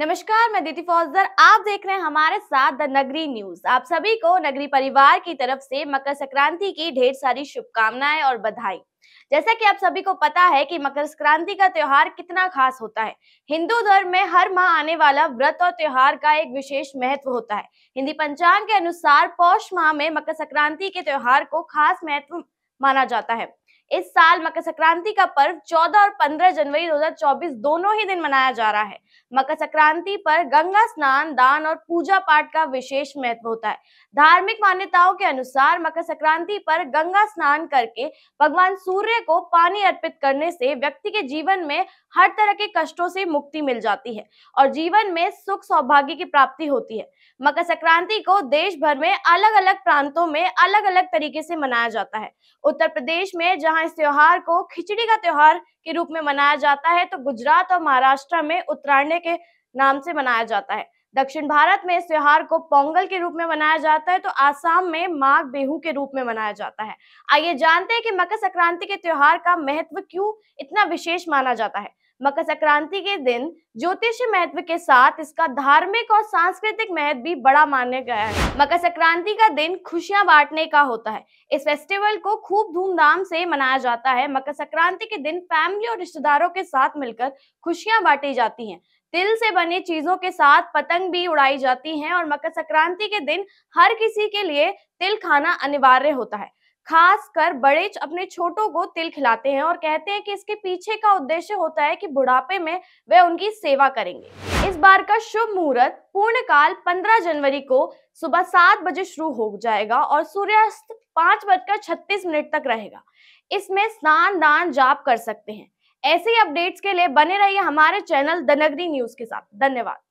नमस्कार मैं दीति फौजदर आप देख रहे हैं हमारे साथ द नगरी न्यूज आप सभी को नगरी परिवार की तरफ से मकर संक्रांति की ढेर सारी शुभकामनाएं और बधाई जैसा कि आप सभी को पता है कि मकर संक्रांति का त्यौहार कितना खास होता है हिंदू धर्म में हर माह आने वाला व्रत और त्योहार का एक विशेष महत्व होता है हिंदी पंचांग के अनुसार पौष माह में मकर संक्रांति के त्योहार को खास महत्व माना जाता है इस साल मकर संक्रांति का पर्व 14 और 15 जनवरी 2024 दोनों ही दिन मनाया जा रहा है मकर संक्रांति पर गंगा स्नान दान और पूजा पाठ का विशेष महत्व होता है धार्मिक मान्यताओं के अनुसार मकर संक्रांति पर गंगा स्नान करके भगवान सूर्य को पानी अर्पित करने से व्यक्ति के जीवन में हर तरह के कष्टों से मुक्ति मिल जाती है और जीवन में सुख सौभाग्य की प्राप्ति होती है मकर संक्रांति को देश भर में अलग अलग प्रांतों में अलग अलग तरीके से मनाया जाता है उत्तर प्रदेश में जहाँ इस त्योहार को खिचड़ी का त्योहार के रूप में मनाया जाता है तो गुजरात और महाराष्ट्र में उत्तरायण के नाम से मनाया जाता है दक्षिण भारत में इस त्योहार को पोंगल के रूप में मनाया जाता है तो आसाम में माघ बेहू के रूप में मनाया जाता है आइए जानते हैं कि मकर संक्रांति के त्योहार का महत्व क्यों इतना विशेष माना जाता है मकर संक्रांति के दिन ज्योतिष महत्व के साथ इसका धार्मिक और सांस्कृतिक महत्व भी बड़ा माना गया है मकर संक्रांति का दिन खुशियां बांटने का होता है इस फेस्टिवल को खूब धूमधाम से मनाया जाता है मकर संक्रांति के दिन फैमिली और रिश्तेदारों के साथ मिलकर खुशियां बांटी जाती हैं तिल से बनी चीजों के साथ पतंग भी उड़ाई जाती हैं और मकर संक्रांति के दिन हर किसी के लिए तिल खाना अनिवार्य होता है खासकर बड़े अपने छोटों को तिल खिलाते हैं और कहते हैं कि इसके पीछे का उद्देश्य होता है कि बुढ़ापे में वे उनकी सेवा करेंगे इस बार का शुभ मुहूर्त पूर्ण काल पंद्रह जनवरी को सुबह सात बजे शुरू हो जाएगा और सूर्यास्त पांच बजकर छत्तीस मिनट तक रहेगा इसमें स्नान दान जाप कर सकते हैं ऐसे ही अपडेट्स के लिए बने रहिए हमारे चैनल दनगरी न्यूज के साथ धन्यवाद